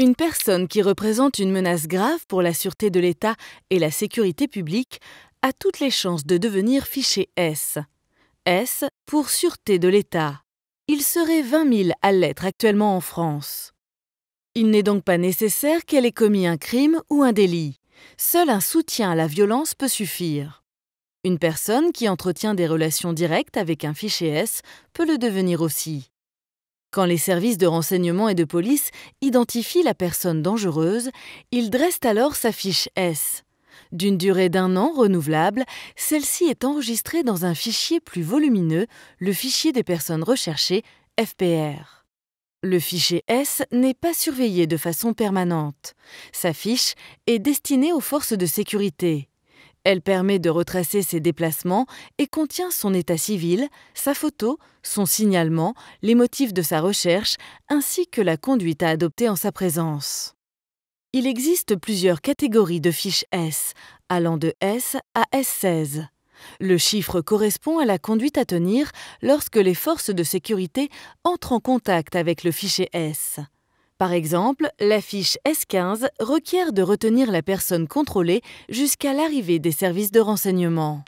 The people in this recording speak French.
Une personne qui représente une menace grave pour la sûreté de l'État et la sécurité publique a toutes les chances de devenir fichier S. S pour sûreté de l'État. Il serait 20 000 à l'être actuellement en France. Il n'est donc pas nécessaire qu'elle ait commis un crime ou un délit. Seul un soutien à la violence peut suffire. Une personne qui entretient des relations directes avec un fichier S peut le devenir aussi. Quand les services de renseignement et de police identifient la personne dangereuse, ils dressent alors sa fiche S. D'une durée d'un an renouvelable, celle-ci est enregistrée dans un fichier plus volumineux, le fichier des personnes recherchées, FPR. Le fichier S n'est pas surveillé de façon permanente. Sa fiche est destinée aux forces de sécurité. Elle permet de retracer ses déplacements et contient son état civil, sa photo, son signalement, les motifs de sa recherche, ainsi que la conduite à adopter en sa présence. Il existe plusieurs catégories de fiches S, allant de S à S16. Le chiffre correspond à la conduite à tenir lorsque les forces de sécurité entrent en contact avec le fichier S. Par exemple, la fiche S15 requiert de retenir la personne contrôlée jusqu'à l'arrivée des services de renseignement.